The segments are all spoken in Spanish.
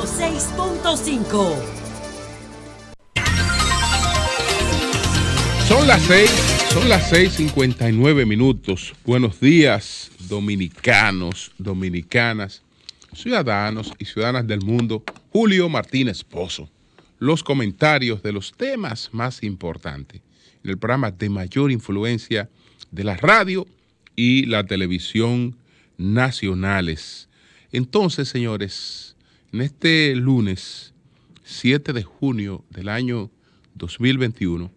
6.5 Son las seis, son las 6.59 minutos. Buenos días, dominicanos, dominicanas, ciudadanos y ciudadanas del mundo. Julio Martínez Pozo. Los comentarios de los temas más importantes en el programa de mayor influencia de la radio y la televisión nacionales. Entonces, señores, en este lunes 7 de junio del año 2021,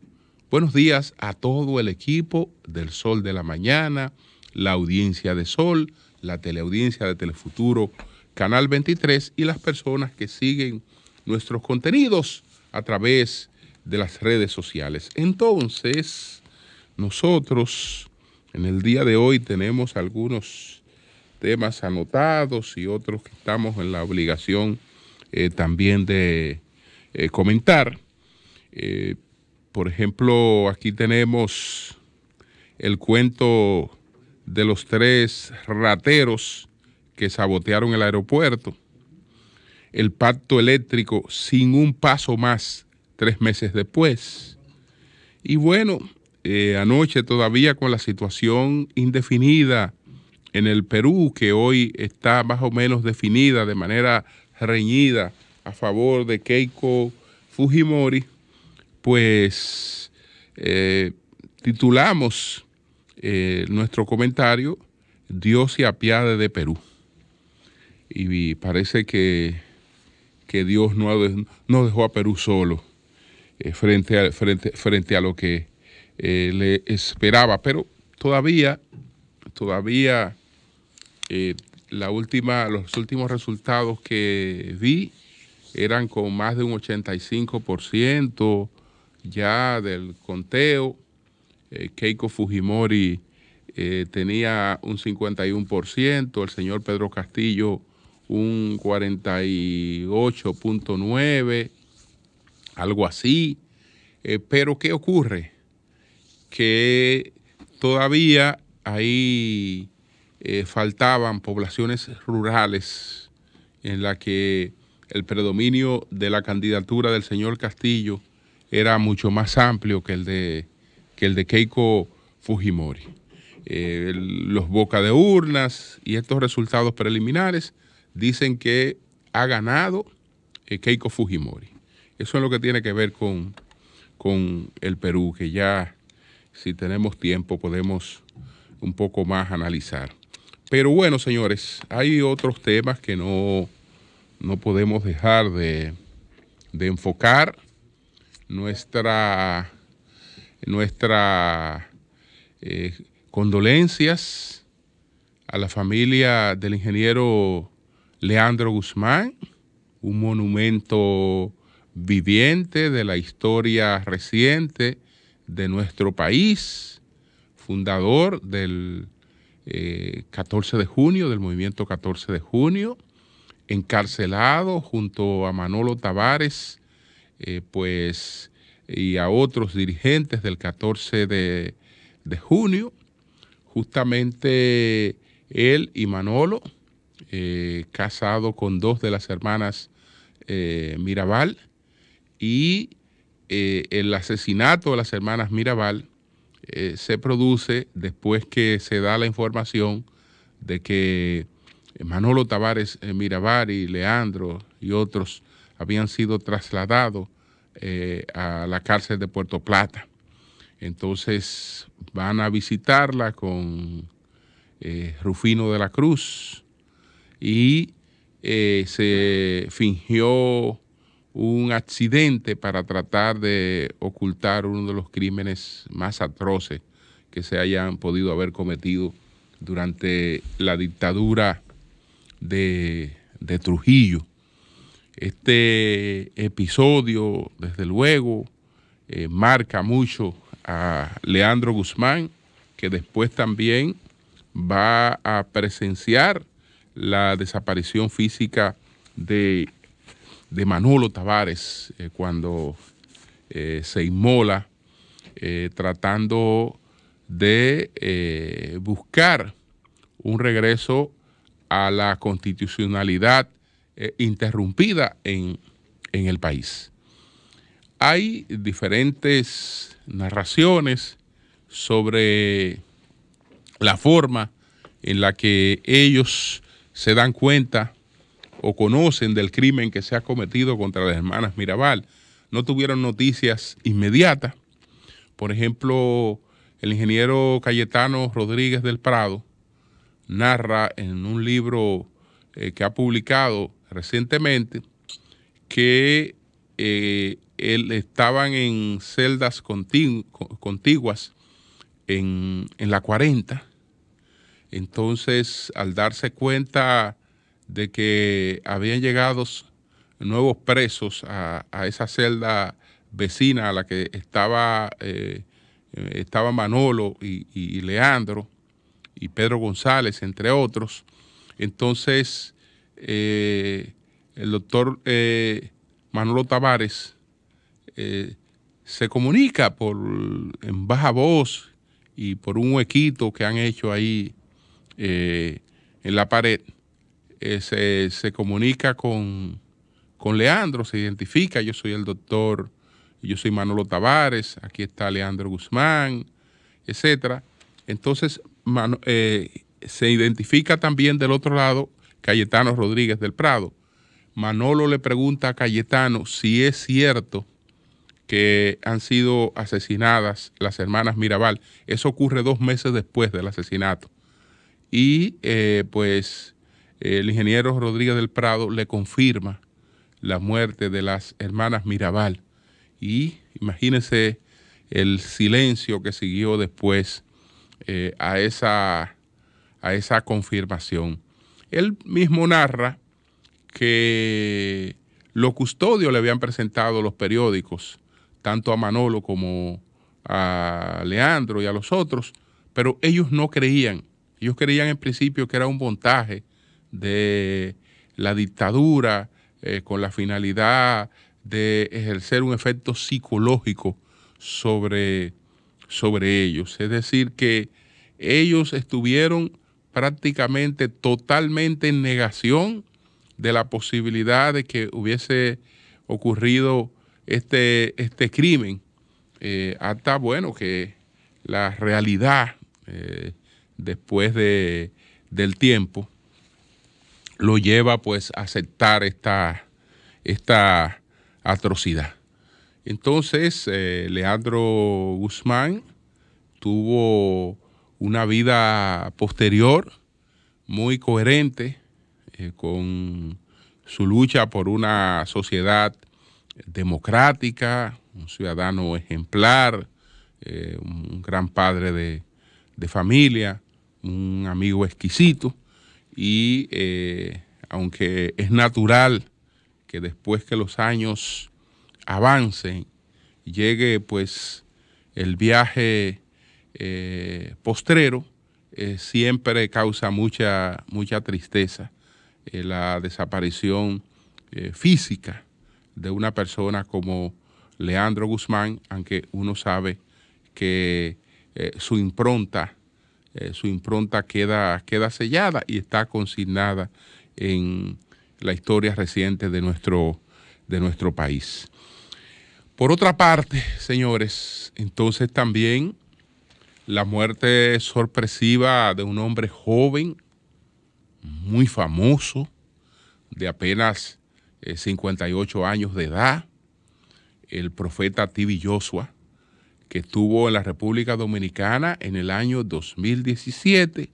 buenos días a todo el equipo del Sol de la Mañana, la audiencia de Sol, la teleaudiencia de Telefuturo, Canal 23 y las personas que siguen nuestros contenidos a través de las redes sociales. Entonces, nosotros en el día de hoy tenemos algunos temas anotados y otros que estamos en la obligación eh, también de eh, comentar. Eh, por ejemplo, aquí tenemos el cuento de los tres rateros que sabotearon el aeropuerto, el pacto eléctrico sin un paso más tres meses después. Y bueno, anoche todavía con la situación indefinida en el Perú, que hoy está más o menos definida de manera reñida a favor de Keiko Fujimori, pues eh, titulamos eh, nuestro comentario Dios se apiade de Perú. Y parece que, Dios no, dejó a Perú solo eh, frente, frente, frente, a, lo que le esperaba, pero todavía, todavía eh, la última, los últimos resultados que vi eran con más de un 85% ya del conteo. Eh, Keiko Fujimori eh, tenía un 51%, el señor Pedro Castillo un 48.9%, algo así. pero ¿qué ocurre? Que todavía hay eh, faltaban poblaciones rurales en la que el predominio de la candidatura del señor Castillo era mucho más amplio que el de, el de Keiko Fujimori. Eh, los boca de urnas y estos resultados preliminares dicen que ha ganado eh, Keiko Fujimori. Eso es lo que tiene que ver con, con el Perú, que ya si tenemos tiempo podemos un poco más analizar. Pero bueno, señores, hay otros temas que no, podemos dejar de, enfocar. Nuestra, nuestra eh, condolencias a la familia del ingeniero Leandro Guzmán, un monumento viviente de la historia reciente de nuestro país, fundador del 14 eh, de junio, del movimiento 14 de junio, encarcelado junto a Manolo Tavares, eh, pues, y a otros dirigentes del 14 de, junio. Justamente él y Manolo, eh, casado con dos de las hermanas Mirabal, y el asesinato de las hermanas Mirabal eh, se produce después que se da la información de que Manolo Tavares eh, Mirabar y Leandro y otros habían sido trasladados eh, a la cárcel de Puerto Plata. Entonces van a visitarla con Rufino de la Cruz y se fingió un accidente para tratar de ocultar uno de los crímenes más atroces que se hayan podido haber cometido durante la dictadura de, Trujillo. Este episodio, desde luego, eh, marca mucho a Leandro Guzmán, que después también va a presenciar la desaparición física de de Manolo Tavares eh, cuando eh, se inmola eh, tratando de buscar un regreso a la constitucionalidad interrumpida en, en el país. Hay diferentes narraciones sobre la forma en la que ellos se dan cuenta o conocen del crimen que se ha cometido contra las hermanas Mirabal. No tuvieron noticias inmediatas. Por ejemplo, el ingeniero Cayetano Rodríguez del Prado narra en un libro eh, que ha publicado recientemente que eh, él, estaban en celdas contiguas en, en, la 40. Entonces, al darse cuenta de que habían llegado nuevos presos a, esa celda vecina a la que estaba, eh, Manolo y, Leandro y Pedro González, entre otros. Entonces, eh, el doctor eh, Manolo Tavares se comunica por, en baja voz y por un huequito que han hecho ahí en la pared eh, se, comunica con, Leandro, se identifica, yo soy el doctor, yo soy Manolo Tavares, aquí está Leandro Guzmán, etc. Entonces eh, se identifica también del otro lado Cayetano Rodríguez del Prado. Manolo le pregunta a Cayetano si es cierto que han sido asesinadas las hermanas Mirabal. Eso ocurre dos meses después del asesinato. Y eh, pues el ingeniero Rodríguez del Prado le confirma la muerte de las hermanas Mirabal. Y imagínense el silencio que siguió después eh, a, esa, a esa confirmación. Él mismo narra que los custodios le habían presentado los periódicos, tanto a Manolo como a Leandro y a los otros, pero ellos no creían. Ellos creían en principio que era un montaje, de la dictadura eh, con la finalidad de ejercer un efecto psicológico sobre, sobre ellos. Es decir, que ellos estuvieron prácticamente totalmente en negación de la posibilidad de que hubiese ocurrido este, este crimen, eh, hasta bueno que la realidad eh, después del tiempo lo lleva pues a aceptar esta, esta atrocidad. Entonces, eh, Leandro Guzmán tuvo una vida posterior muy coherente eh, con su lucha por una sociedad democrática, un ciudadano ejemplar, eh, un gran padre de, de familia, un amigo exquisito y eh, aunque es natural que después que los años avancen, llegue pues el viaje eh, postrero, eh, siempre causa mucha, mucha tristeza la desaparición física de una persona como Leandro Guzmán, aunque uno sabe que su impronta eh, su impronta queda, queda sellada y está consignada en la historia reciente de nuestro, de nuestro país. Por otra parte, señores, entonces también la muerte sorpresiva de un hombre joven, muy famoso, de apenas 58 eh, años de edad, el profeta Tibi Joshua, que estuvo en la República Dominicana en el año 2017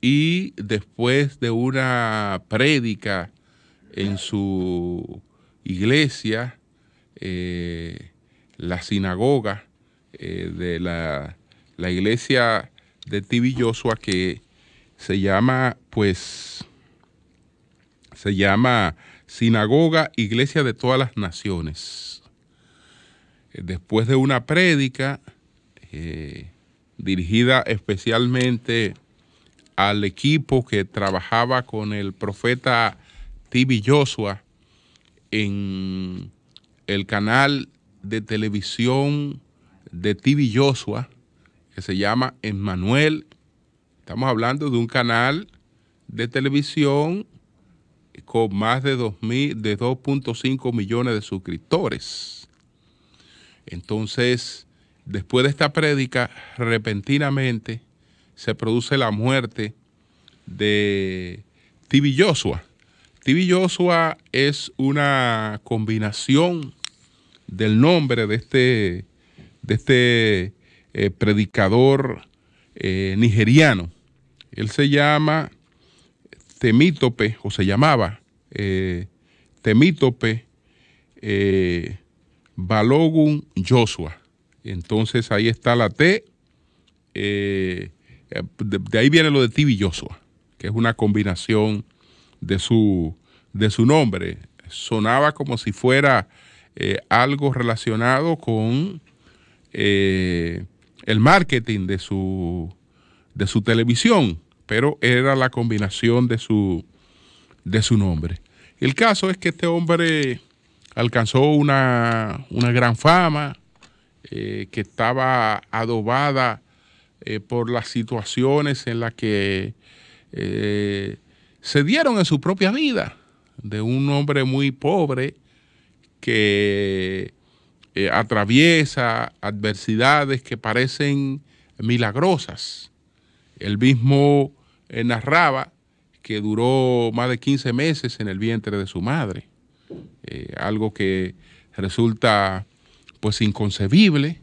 y después de una prédica en su iglesia, eh, la sinagoga eh, de la, iglesia de Tibi que se llama, pues, se llama Sinagoga Iglesia de todas las Naciones después de una prédica eh, dirigida especialmente al equipo que trabajaba con el profeta TV Joshua en el canal de televisión de TV Joshua que se llama Emmanuel. Estamos hablando de un canal de televisión con más de 2.5 de millones de suscriptores entonces, después de esta prédica, repentinamente se produce la muerte de Tibi Joshua. Tibi Joshua es una combinación del nombre de este, de este eh, predicador eh, nigeriano. Él se llama Temítope, o se llamaba eh, Temítope Balogun Joshua. Entonces ahí está la T. Eh, de, ahí viene lo de TV Joshua, que es una combinación de su, de su nombre. Sonaba como si fuera eh, algo relacionado con eh, el marketing de su, de su televisión, pero era la combinación de su, de su nombre. El caso es que este hombre alcanzó una, gran fama, eh, que estaba adobada eh, por las situaciones en las que eh, se dieron en su propia vida, de un hombre muy pobre que atraviesa adversidades que parecen milagrosas. el mismo narraba que duró más de 15 meses en el vientre de su madre. Eh, algo que resulta pues inconcebible,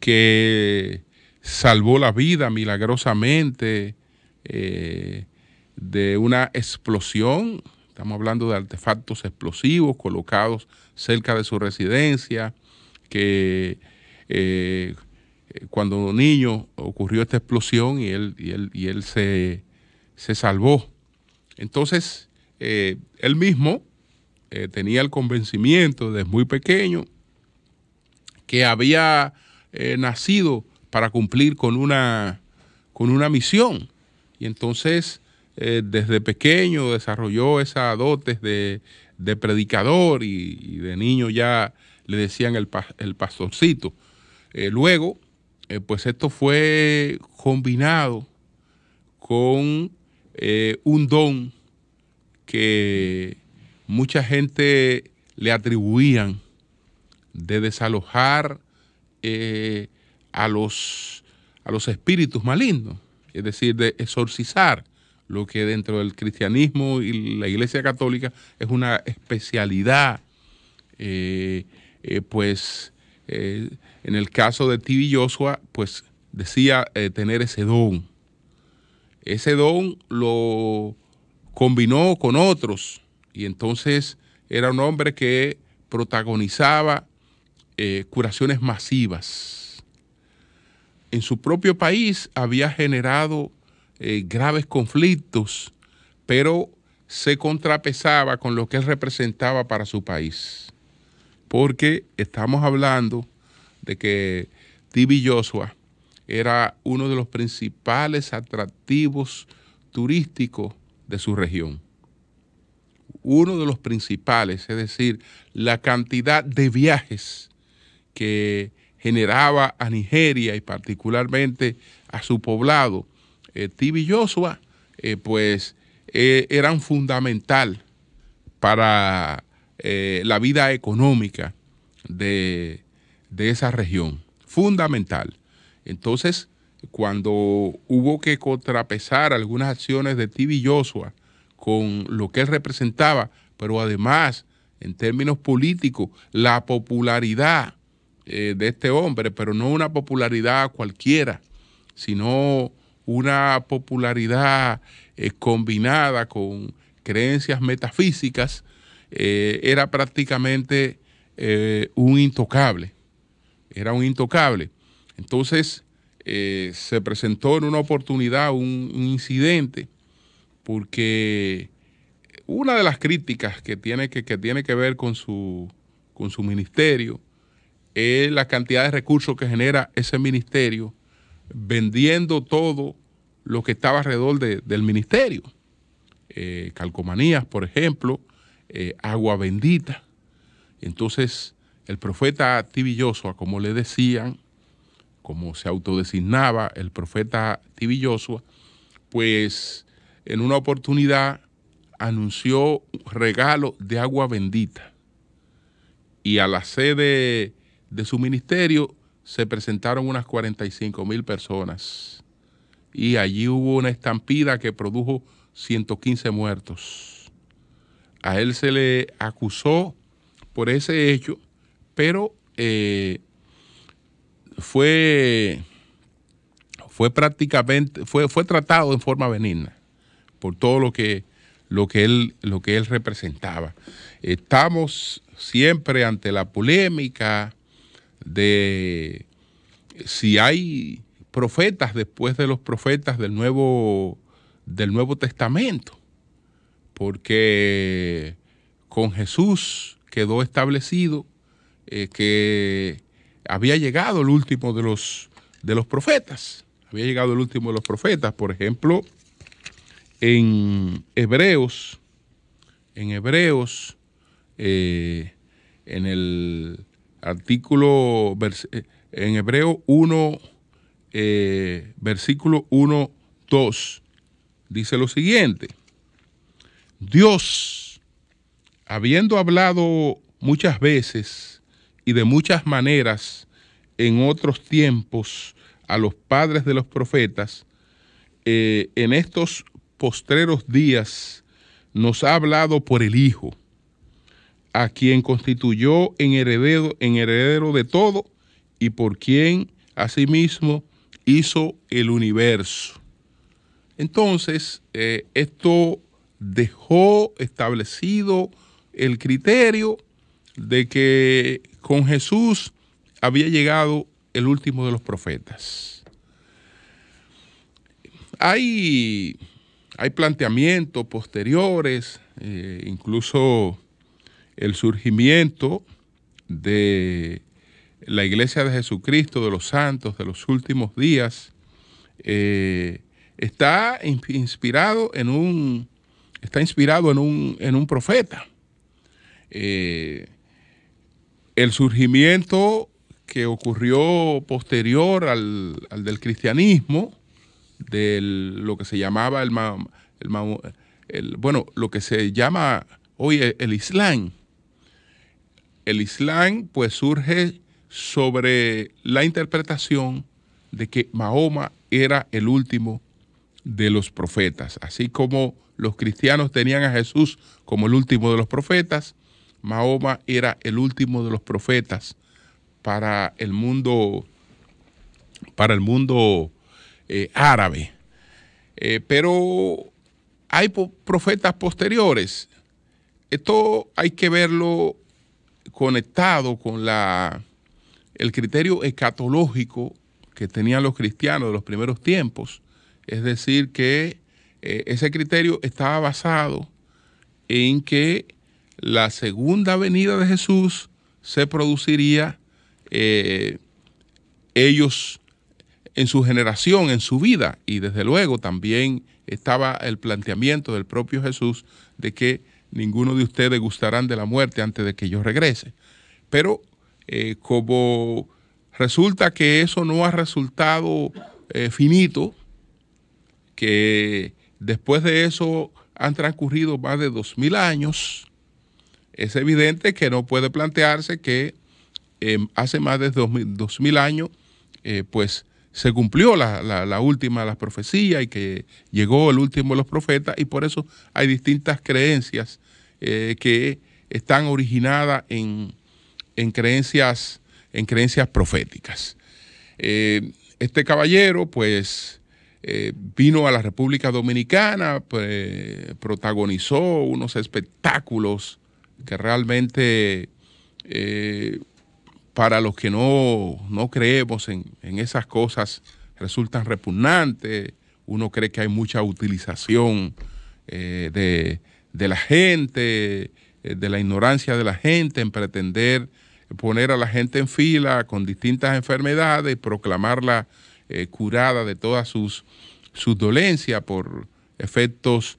que salvó la vida milagrosamente eh, de una explosión, estamos hablando de artefactos explosivos colocados cerca de su residencia, que eh, cuando cuando niño ocurrió esta explosión y él, y él, se, salvó. Entonces, él mismo eh, tenía el convencimiento desde muy pequeño que había eh, nacido para cumplir con una, con una misión. Y entonces, eh, desde pequeño desarrolló esa dotes de, predicador y, de niño ya le decían el, el pastorcito. luego, pues esto fue combinado con un don que mucha gente le atribuían de desalojar eh, a, los, a los espíritus malignos, es decir, de exorcizar lo que dentro del cristianismo y la iglesia católica es una especialidad. Eh, eh, pues en el caso de Tibi pues decía tener ese don. Ese don lo combinó con otros y entonces era un hombre que protagonizaba eh, curaciones masivas. En su propio país había generado eh, graves conflictos, pero se contrapesaba con lo que él representaba para su país. Porque estamos hablando de que Tibi era uno de los principales atractivos turísticos de su región uno de los principales, es decir, la cantidad de viajes que generaba a Nigeria y particularmente a su poblado, eh, Joshua, eh, pues eh, eran fundamental para eh, la vida económica de, esa región, fundamental. Entonces, cuando hubo que contrapesar algunas acciones de Tibi Joshua, con lo que él representaba, pero además, en términos políticos, la popularidad eh, de este hombre, pero no una popularidad cualquiera, sino una popularidad eh, combinada con creencias metafísicas, eh, era prácticamente un intocable. Era un intocable. Entonces, se presentó en una oportunidad un incidente porque una de las críticas que tiene que, tiene que ver con su, con su ministerio es la cantidad de recursos que genera ese ministerio vendiendo todo lo que estaba alrededor del ministerio. Eh, calcomanías, por ejemplo, eh, agua bendita. Entonces, el profeta Tibillosua, como le decían, como se autodesignaba el profeta Tibillosua, pues en una oportunidad anunció regalo de agua bendita y a la sede de su ministerio se presentaron unas 45 mil personas y allí hubo una estampida que produjo 115 muertos. A él se le acusó por ese hecho, pero eh, fue, fue prácticamente, fue, fue tratado en forma benigna por todo lo que, lo que, él, lo que él representaba. Estamos siempre ante la polémica de si hay profetas después de los profetas del Nuevo, del Nuevo Testamento, porque con Jesús quedó establecido eh, que había llegado el último de los, de los profetas, había llegado el último de los profetas, por ejemplo, en Hebreos, en Hebreos, eh, en el artículo, eh, en Hebreo 1, eh, versículo 1, 2, dice lo siguiente, Dios, habiendo hablado muchas veces y de muchas maneras en otros tiempos a los padres de los profetas, en estos postreros días nos ha hablado por el Hijo, a quien constituyó en heredero, en heredero de todo y por quien asimismo hizo el universo. Entonces, eh, esto dejó establecido el criterio de que con Jesús había llegado el último de los profetas. Hay hay planteamientos posteriores, eh, incluso el surgimiento de la Iglesia de Jesucristo, de los santos, de los últimos días, eh, está inspirado en un, está inspirado en un, profeta. Eh, el surgimiento que ocurrió posterior al, al del cristianismo, de lo que se llamaba el, el, bueno, lo que se llama hoy el, el Islam. El Islam pues surge sobre la interpretación de que Mahoma era el último de los profetas. Así como los cristianos tenían a Jesús como el último de los profetas, Mahoma era el último de los profetas para el mundo, para el mundo eh, árabe. Eh, pero hay profetas posteriores. Esto hay que verlo conectado con la, el criterio escatológico que tenían los cristianos de los primeros tiempos. Es decir, que eh, ese criterio estaba basado en que la segunda venida de Jesús se produciría, ellos en su generación, en su vida, y desde luego también estaba el planteamiento del propio Jesús de que ninguno de ustedes gustarán de la muerte antes de que yo regrese. Pero eh, como resulta que eso no ha resultado eh, finito, que después de eso han transcurrido más de dos 2.000 años, es evidente que no puede plantearse que eh, hace más de mil años, pues se cumplió la, última de las profecías y que llegó el último de los profetas y por eso hay distintas creencias eh, que están originadas en, creencias, en creencias proféticas. Eh, este caballero pues eh, vino a la República Dominicana, pues, protagonizó unos espectáculos que realmente para los que no, creemos en, esas cosas resultan repugnantes, uno cree que hay mucha utilización eh, de, la gente, eh, de la ignorancia de la gente en pretender poner a la gente en fila con distintas enfermedades, proclamarla eh, curada de todas sus, sus dolencias por efectos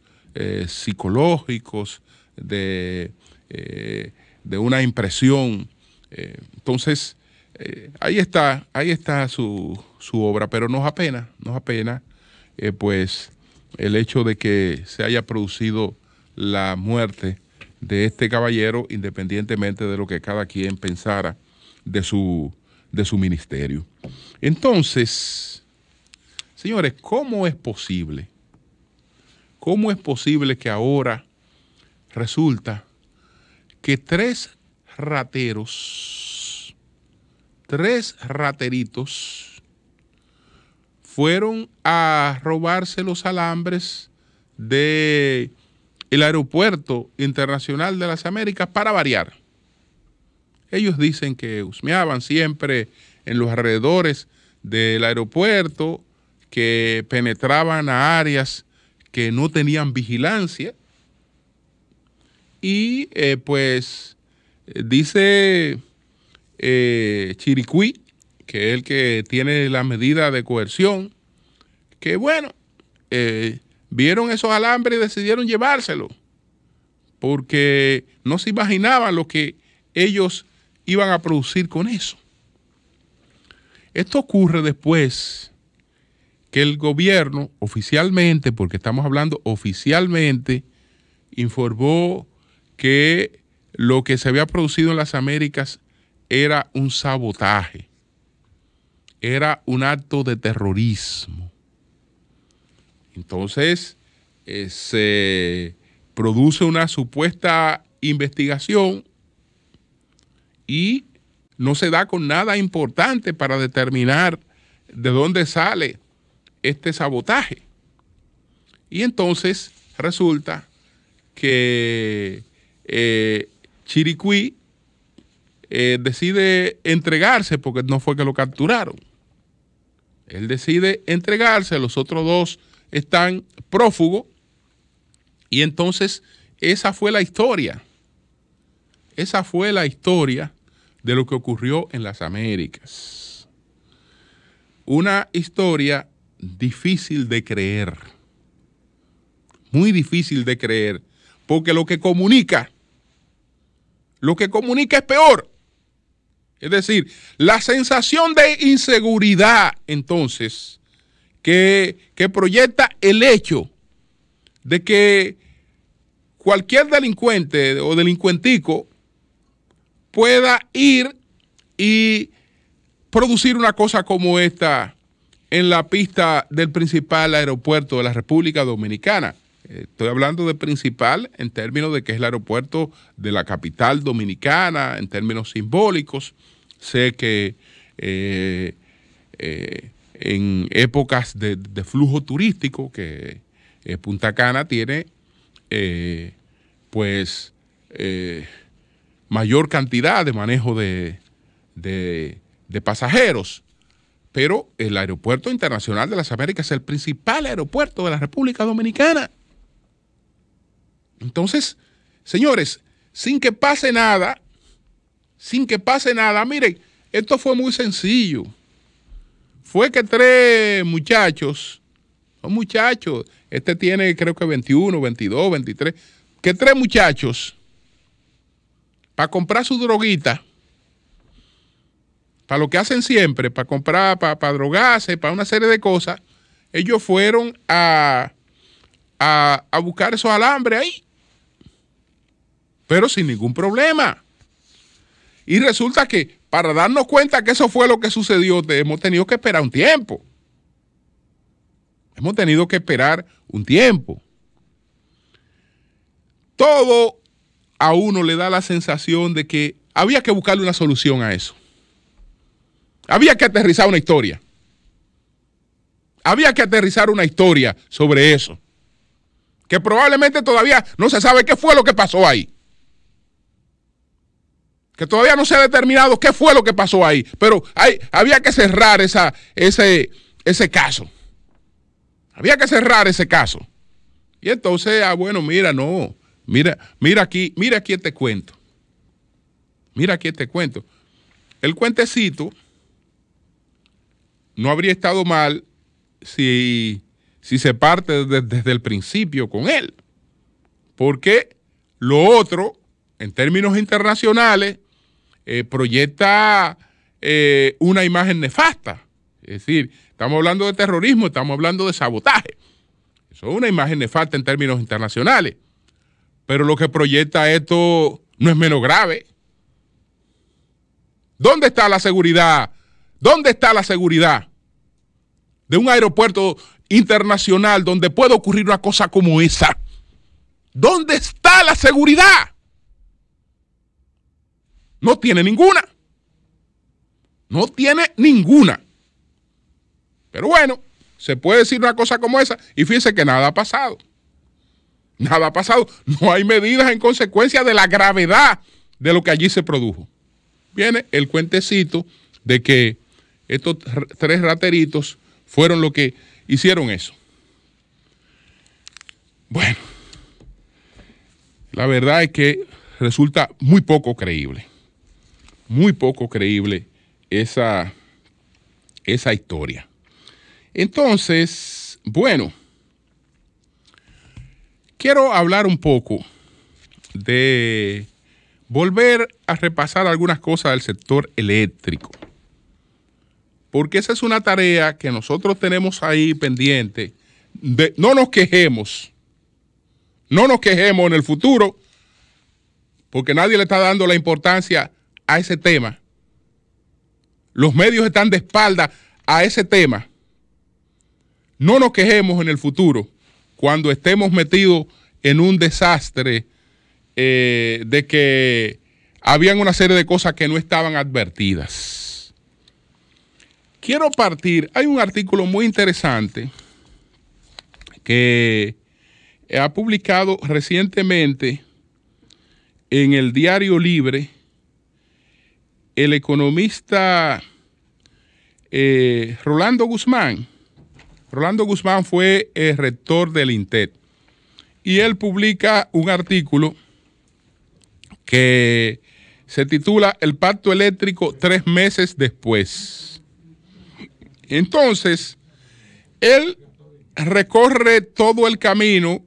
psicológicos, de, de una impresión eh, entonces, eh, ahí está, ahí está su, obra, pero nos apena, nos eh, pues, el hecho de que se haya producido la muerte de este caballero, independientemente de lo que cada quien pensara de su, de su ministerio. Entonces, señores, ¿cómo es posible? ¿Cómo es posible que ahora resulta que tres rateros, tres rateritos, fueron a robarse los alambres de el aeropuerto internacional de las Américas para variar. Ellos dicen que husmeaban siempre en los alrededores del aeropuerto, que penetraban a áreas que no tenían vigilancia y eh, pues Dice eh, Chiricuí, que es el que tiene la medida de coerción, que bueno, eh, vieron esos alambres y decidieron llevárselo, porque no se imaginaban lo que ellos iban a producir con eso. Esto ocurre después que el gobierno oficialmente, porque estamos hablando oficialmente, informó que lo que se había producido en las Américas era un sabotaje, era un acto de terrorismo. Entonces, eh, se produce una supuesta investigación y no se da con nada importante para determinar de dónde sale este sabotaje. Y entonces resulta que eh, Chiricuí eh, decide entregarse porque no fue que lo capturaron. Él decide entregarse, los otros dos están prófugos. Y entonces esa fue la historia. Esa fue la historia de lo que ocurrió en las Américas. Una historia difícil de creer. Muy difícil de creer. Porque lo que comunica lo que comunica es peor. Es decir, la sensación de inseguridad, entonces, que, proyecta el hecho de que cualquier delincuente o delincuentico pueda ir y producir una cosa como esta en la pista del principal aeropuerto de la República Dominicana. Estoy hablando de principal en términos de que es el aeropuerto de la capital dominicana, en términos simbólicos. Sé que eh, eh, en épocas de, flujo turístico que eh, Punta Cana tiene, pues, mayor cantidad de manejo de pasajeros pero el Aeropuerto Internacional de las Américas es el principal aeropuerto de la República Dominicana. Entonces, señores, sin que pase nada, sin que pase nada, miren, esto fue muy sencillo. Fue que tres muchachos, son muchachos, este tiene creo que 21, 22, 23, que tres muchachos, para comprar su droguita, para lo que hacen siempre, para comprar, para, drogarse, para una serie de cosas, ellos fueron a, a buscar esos alambres ahí pero sin ningún problema. Y resulta que para darnos cuenta que eso fue lo que sucedió, hemos tenido que esperar un tiempo. Hemos tenido que esperar un tiempo. Todo a uno le da la sensación de que había que buscarle una solución a eso. Había que aterrizar una historia. Había que aterrizar una historia sobre eso. Que probablemente todavía no se sabe qué fue lo que pasó ahí que todavía no se ha determinado qué fue lo que pasó ahí, pero había que cerrar esa, ese, ese caso. Había que cerrar ese caso. Y entonces, ah, bueno, mira, no, mira, mira aquí, mira aquí este cuento. Mira aquí este cuento. El cuentecito no habría estado mal si, se parte desde el principio con él. Porque lo otro, en términos internacionales, eh, proyecta eh, una imagen nefasta. Es decir, estamos hablando de terrorismo, estamos hablando de sabotaje. Eso es una imagen nefasta en términos internacionales. Pero lo que proyecta esto no es menos grave. ¿Dónde está la seguridad? ¿Dónde está la seguridad de un aeropuerto internacional donde puede ocurrir una cosa como esa? ¿Dónde está la seguridad? No tiene ninguna. No tiene ninguna. Pero bueno, se puede decir una cosa como esa y fíjense que nada ha pasado. Nada ha pasado. No hay medidas en consecuencia de la gravedad de lo que allí se produjo. Viene el cuentecito de que estos tres rateritos fueron los que hicieron eso. Bueno, la verdad es que resulta muy poco creíble muy poco creíble esa, esa historia. Entonces, bueno, quiero hablar un poco de volver a repasar algunas cosas del sector eléctrico. Porque esa es una tarea que nosotros tenemos ahí pendiente. no nos quejemos. No nos quejemos en el futuro. Porque nadie le está dando la importancia a ese tema. Los medios están de espalda a ese tema. No nos quejemos en el futuro cuando estemos metidos en un desastre eh, de que habían una serie de cosas que no estaban advertidas. Quiero partir, hay un artículo muy interesante que ha publicado recientemente en el diario Libre el economista eh, Rolando Guzmán. Rolando Guzmán fue el rector del INTET y él publica un artículo que se titula El pacto eléctrico tres meses después. Entonces, él recorre todo el camino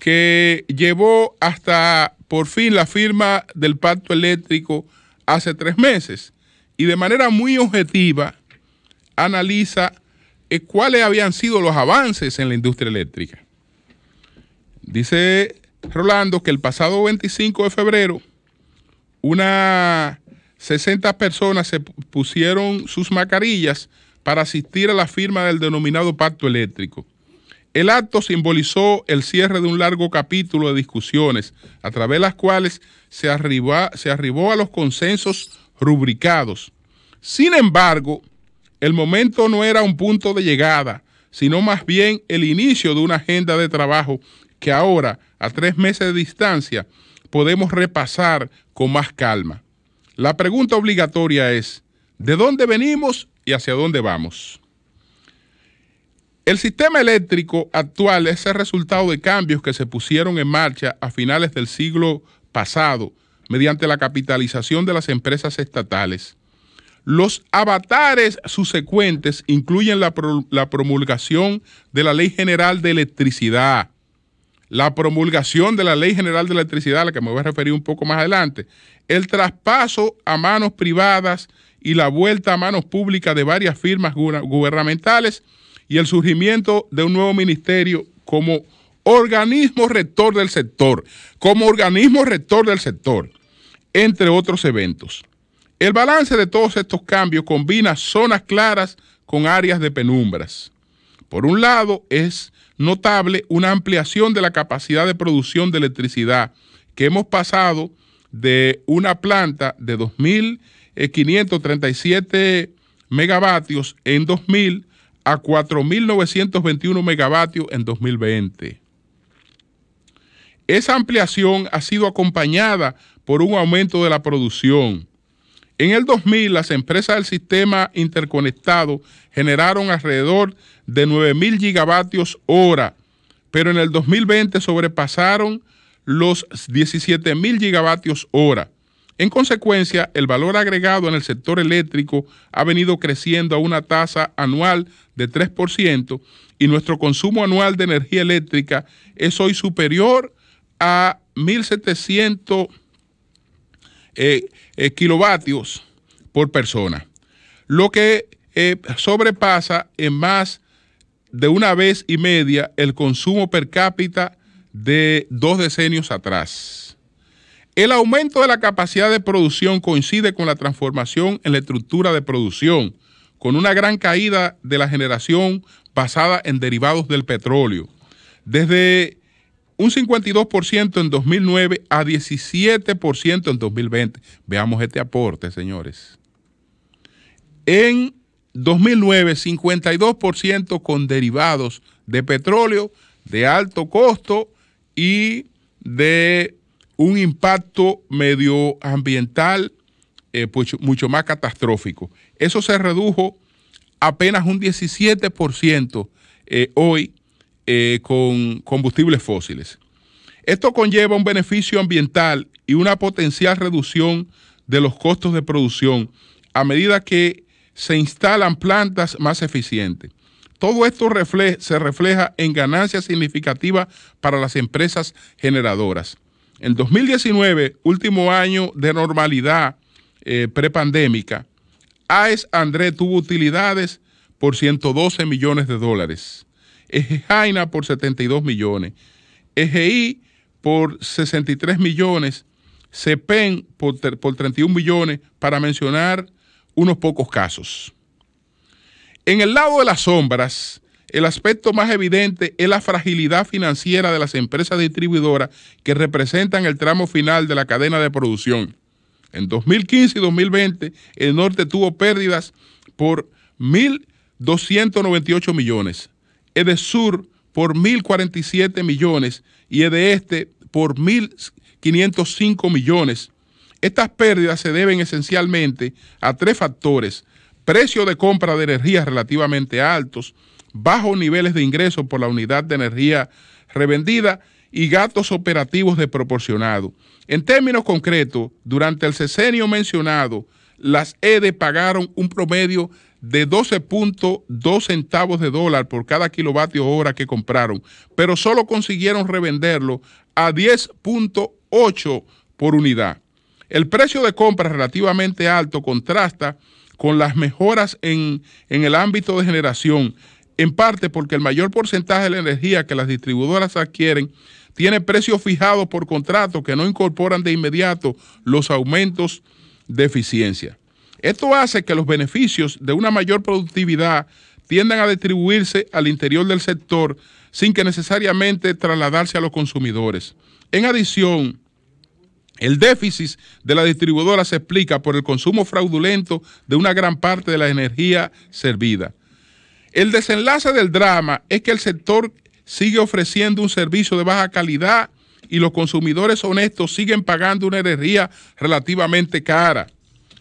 que llevó hasta por fin la firma del pacto eléctrico hace tres meses y de manera muy objetiva analiza eh, cuáles habían sido los avances en la industria eléctrica. Dice Rolando que el pasado 25 de febrero unas 60 personas se pusieron sus mascarillas para asistir a la firma del denominado pacto eléctrico. El acto simbolizó el cierre de un largo capítulo de discusiones, a través de las cuales se, se arribó a los consensos rubricados. Sin embargo, el momento no era un punto de llegada, sino más bien el inicio de una agenda de trabajo que ahora, a tres meses de distancia, podemos repasar con más calma. La pregunta obligatoria es, ¿de dónde venimos y hacia dónde vamos? El sistema eléctrico actual es el resultado de cambios que se pusieron en marcha a finales del siglo pasado mediante la capitalización de las empresas estatales. Los avatares subsecuentes incluyen la, la, promulgación de la Ley General de Electricidad, la promulgación de la Ley General de Electricidad, a la que me voy a referir un poco más adelante, el traspaso a manos privadas y la vuelta a manos públicas de varias firmas gubernamentales, y el surgimiento de un nuevo ministerio como organismo rector del sector, como organismo rector del sector, entre otros eventos. El balance de todos estos cambios combina zonas claras con áreas de penumbras. Por un lado, es notable una ampliación de la capacidad de producción de electricidad, que hemos pasado de una planta de 2.537 megavatios en 2000 a 4.921 megavatios en 2020. Esa ampliación ha sido acompañada por un aumento de la producción. En el 2000, las empresas del sistema interconectado generaron alrededor de 9.000 gigavatios hora, pero en el 2020 sobrepasaron los 17.000 gigavatios hora. En consecuencia, el valor agregado en el sector eléctrico ha venido creciendo a una tasa anual de 3% y nuestro consumo anual de energía eléctrica es hoy superior a 1.700 eh, eh, kilovatios por persona, lo que eh, sobrepasa en más de una vez y media el consumo per cápita de dos decenios atrás. El aumento de la capacidad de producción coincide con la transformación en la estructura de producción, con una gran caída de la generación basada en derivados del petróleo. Desde un 52% en 2009 a 17% en 2020. Veamos este aporte, señores. En 2009, 52% con derivados de petróleo de alto costo y de un impacto medioambiental eh, pues, mucho más catastrófico. Eso se redujo apenas un 17% eh, hoy eh, con combustibles fósiles. Esto conlleva un beneficio ambiental y una potencial reducción de los costos de producción a medida que se instalan plantas más eficientes. Todo esto se refleja en ganancias significativas para las empresas generadoras. En 2019, último año de normalidad eh, prepandémica, AES André tuvo utilidades por 112 millones de dólares, Eje e por 72 millones, EGI por 63 millones, CEPEN por 31 millones, para mencionar unos pocos casos. En el lado de las sombras, el aspecto más evidente es la fragilidad financiera de las empresas distribuidoras que representan el tramo final de la cadena de producción. En 2015 y 2020, el norte tuvo pérdidas por 1.298 millones, el sur por 1.047 millones y el este por 1.505 millones. Estas pérdidas se deben esencialmente a tres factores, precio de compra de energías relativamente altos, bajos niveles de ingresos por la unidad de energía revendida y gastos operativos desproporcionados. En términos concretos, durante el sesenio mencionado, las EDE pagaron un promedio de 12.2 centavos de dólar por cada kilovatio hora que compraron, pero solo consiguieron revenderlo a 10.8 por unidad. El precio de compra relativamente alto contrasta con las mejoras en, en el ámbito de generación, en parte porque el mayor porcentaje de la energía que las distribuidoras adquieren tiene precios fijados por contrato que no incorporan de inmediato los aumentos de eficiencia. Esto hace que los beneficios de una mayor productividad tiendan a distribuirse al interior del sector sin que necesariamente trasladarse a los consumidores. En adición, el déficit de la distribuidora se explica por el consumo fraudulento de una gran parte de la energía servida. El desenlace del drama es que el sector sigue ofreciendo un servicio de baja calidad y los consumidores honestos siguen pagando una energía relativamente cara.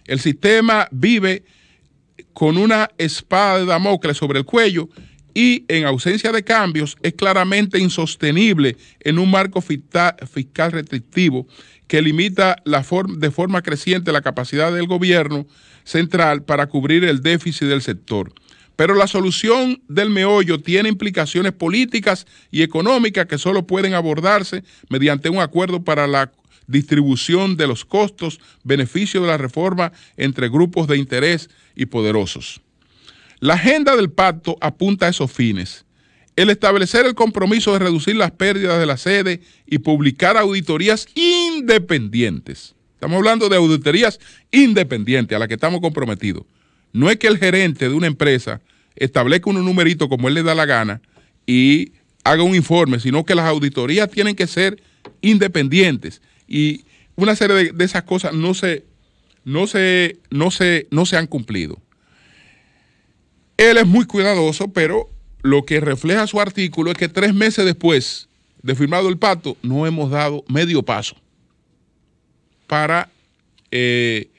El sistema vive con una espada de Damocles sobre el cuello y en ausencia de cambios es claramente insostenible en un marco fiscal restrictivo que limita de forma creciente la capacidad del gobierno central para cubrir el déficit del sector. Pero la solución del meollo tiene implicaciones políticas y económicas que solo pueden abordarse mediante un acuerdo para la distribución de los costos, beneficio de la reforma entre grupos de interés y poderosos. La agenda del pacto apunta a esos fines. El establecer el compromiso de reducir las pérdidas de la sede y publicar auditorías independientes. Estamos hablando de auditorías independientes a las que estamos comprometidos no es que el gerente de una empresa establezca un numerito como él le da la gana y haga un informe, sino que las auditorías tienen que ser independientes. Y una serie de, esas cosas no se, no, se, no, han cumplido. Él es muy cuidadoso, pero lo que refleja su artículo es que tres meses después de firmado el pacto, no hemos dado medio paso para eh,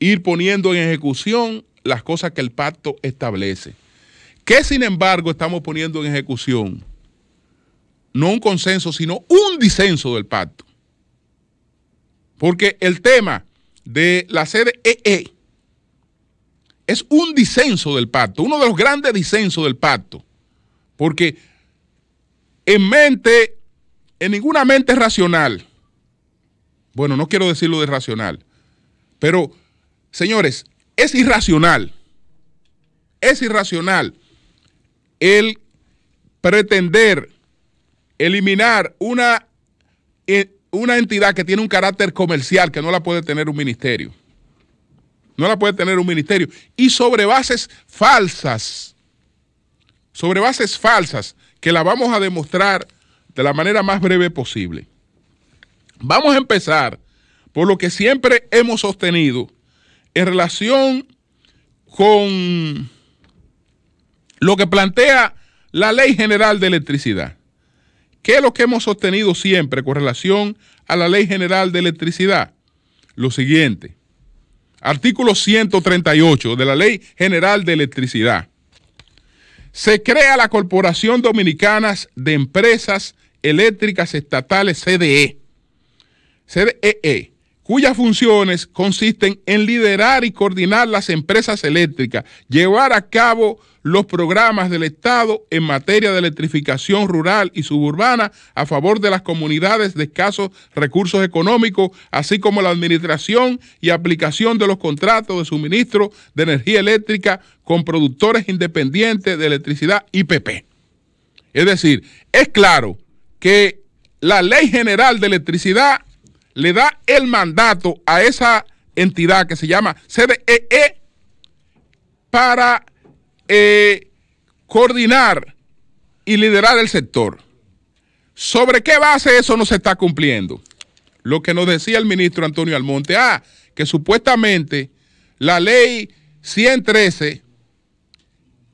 ir poniendo en ejecución las cosas que el pacto establece. Que sin embargo estamos poniendo en ejecución no un consenso, sino un disenso del pacto. Porque el tema de la EE e es un disenso del pacto, uno de los grandes disensos del pacto. Porque en mente, en ninguna mente racional, bueno, no quiero decirlo de racional, pero Señores, es irracional. Es irracional el pretender eliminar una, eh, una entidad que tiene un carácter comercial que no la puede tener un ministerio. No la puede tener un ministerio. Y sobre bases falsas. Sobre bases falsas que la vamos a demostrar de la manera más breve posible. Vamos a empezar por lo que siempre hemos sostenido en relación con lo que plantea la Ley General de Electricidad. ¿Qué es lo que hemos sostenido siempre con relación a la Ley General de Electricidad? Lo siguiente. Artículo 138 de la Ley General de Electricidad. Se crea la Corporación Dominicana de Empresas Eléctricas Estatales CDE. CDE e cuyas funciones consisten en liderar y coordinar las empresas eléctricas, llevar a cabo los programas del Estado en materia de electrificación rural y suburbana a favor de las comunidades de escasos recursos económicos, así como la administración y aplicación de los contratos de suministro de energía eléctrica con productores independientes de electricidad IPP. Es decir, es claro que la Ley General de Electricidad le da el mandato a esa entidad que se llama CDE e para eh, coordinar y liderar el sector. ¿Sobre qué base eso no se está cumpliendo? Lo que nos decía el ministro Antonio Almonte, ah, que supuestamente la ley 113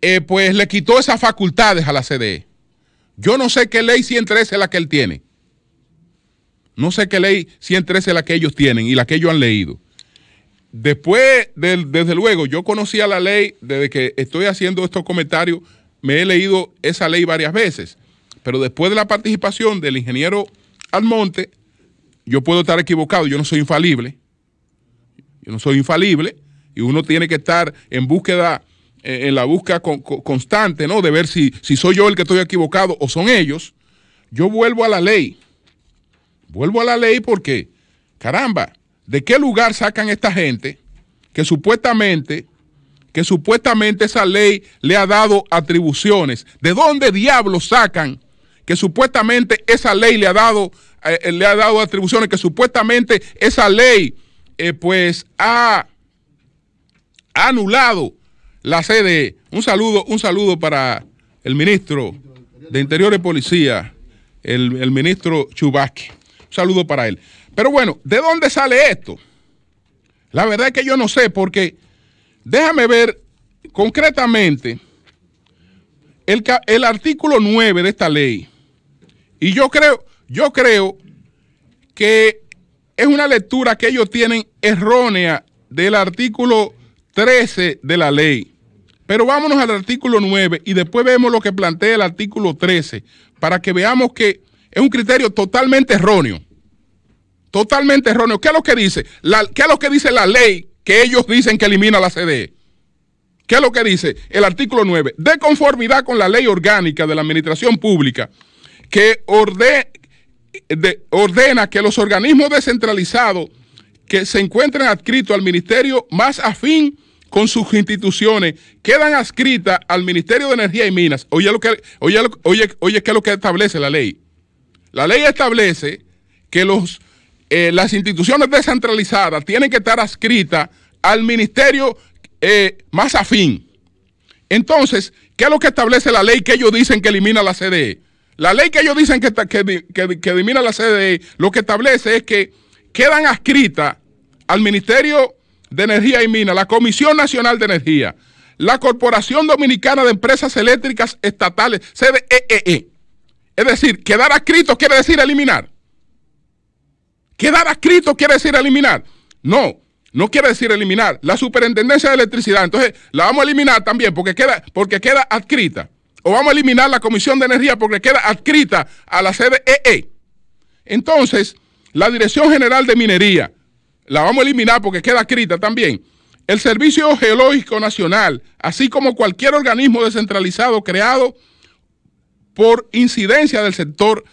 eh, pues le quitó esas facultades a la CDE. Yo no sé qué ley 113 es la que él tiene. No sé qué ley 113 es la que ellos tienen y la que ellos han leído. Después, desde luego, yo conocía la ley, desde que estoy haciendo estos comentarios, me he leído esa ley varias veces. Pero después de la participación del ingeniero Almonte, yo puedo estar equivocado, yo no soy infalible. Yo no soy infalible y uno tiene que estar en búsqueda, eh, en la búsqueda constante, ¿no? De ver si, si soy yo el que estoy equivocado o son ellos. Yo vuelvo a la ley Vuelvo a la ley porque, caramba, ¿de qué lugar sacan esta gente que supuestamente, que supuestamente esa ley le ha dado atribuciones? ¿De dónde diablos sacan que supuestamente esa ley le ha dado, eh, le ha dado atribuciones, que supuestamente esa ley eh, pues ha, anulado la sede. Un saludo, un saludo para el ministro de Interior y Policía, el, el ministro Chubasque saludo para él. Pero bueno, ¿de dónde sale esto? La verdad es que yo no sé, porque déjame ver concretamente el, el artículo 9 de esta ley. Y yo creo, yo creo que es una lectura que ellos tienen errónea del artículo 13 de la ley. Pero vámonos al artículo 9 y después vemos lo que plantea el artículo 13 para que veamos que es un criterio totalmente erróneo. Totalmente erróneo. ¿Qué es lo que dice? La, ¿Qué es lo que dice la ley que ellos dicen que elimina la CDE? ¿Qué es lo que dice? El artículo 9. De conformidad con la ley orgánica de la administración pública que ordena que los organismos descentralizados que se encuentren adscritos al ministerio más afín con sus instituciones quedan adscritas al Ministerio de Energía y Minas. Oye, lo que, oye, oye, oye, ¿qué es lo que establece la ley? La ley establece que los eh, las instituciones descentralizadas tienen que estar adscritas al ministerio eh, más afín. Entonces, ¿qué es lo que establece la ley que ellos dicen que elimina la CDE? La ley que ellos dicen que, que, elimina la CDE, lo que establece es que quedan adscritas al Ministerio de Energía y Minas, la Comisión Nacional de Energía, la Corporación Dominicana de Empresas Eléctricas Estatales, CDEE. E e. Es decir, quedar adscrito quiere decir eliminar. ¿Quedar adscrito quiere decir eliminar. No, no quiere decir eliminar. La superintendencia de electricidad, entonces la vamos a eliminar también porque queda, porque queda adscrita. O vamos a eliminar la Comisión de Energía porque queda adscrita a la EE. E e. Entonces, la Dirección General de Minería, la vamos a eliminar porque queda adscrita también. El Servicio Geológico Nacional, así como cualquier organismo descentralizado creado por incidencia del sector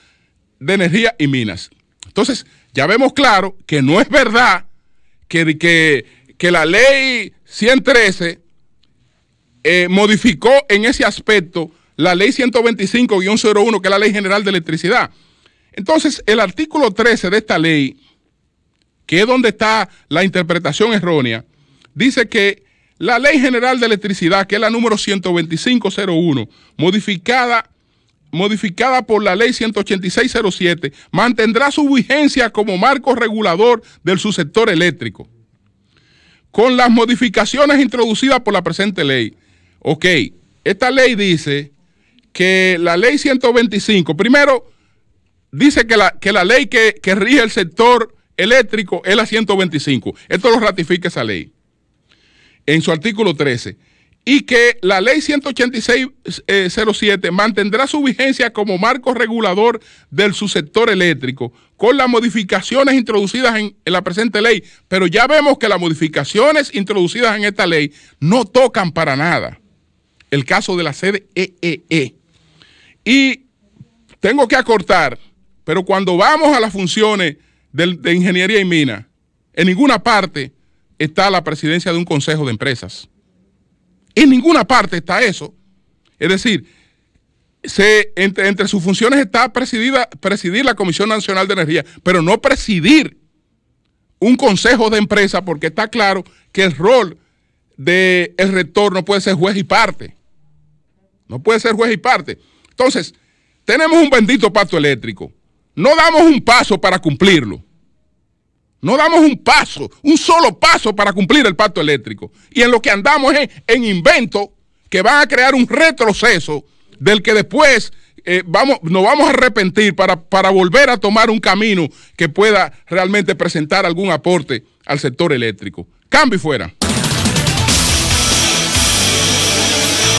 de energía y minas. Entonces, ya vemos claro que no es verdad que, que, la ley 113 eh, modificó en ese aspecto la ley 125-01, que es la ley general de electricidad. Entonces, el artículo 13 de esta ley, que es donde está la interpretación errónea, dice que la ley general de electricidad, que es la número 125-01, modificada modificada por la ley 18607, mantendrá su vigencia como marco regulador del subsector eléctrico. Con las modificaciones introducidas por la presente ley. Ok, esta ley dice que la ley 125, primero, dice que la, que la ley que rige el sector eléctrico es la 125. Esto lo ratifica esa ley. En su artículo 13 y que la ley 186.07 eh, mantendrá su vigencia como marco regulador del subsector eléctrico, con las modificaciones introducidas en, la presente ley, pero ya vemos que las modificaciones introducidas en esta ley no tocan para nada el caso de la sede EEE. Y tengo que acortar, pero cuando vamos a las funciones de ingeniería y mina, en ninguna parte está la presidencia de un consejo de empresas en ninguna parte está eso. Es decir, entre, sus funciones está presidir la Comisión Nacional de Energía, pero no presidir un consejo de empresa, porque está claro que el rol del rector no puede ser juez y parte. No puede ser juez y parte. Entonces, tenemos un bendito pacto eléctrico. No damos un paso para cumplirlo. No damos un paso, un solo paso para cumplir el pacto eléctrico. Y en lo que andamos es en invento que van a crear un retroceso del que después eh, vamos, nos vamos a arrepentir para, para volver a tomar un camino que pueda realmente presentar algún aporte al sector eléctrico. Cambio y fuera.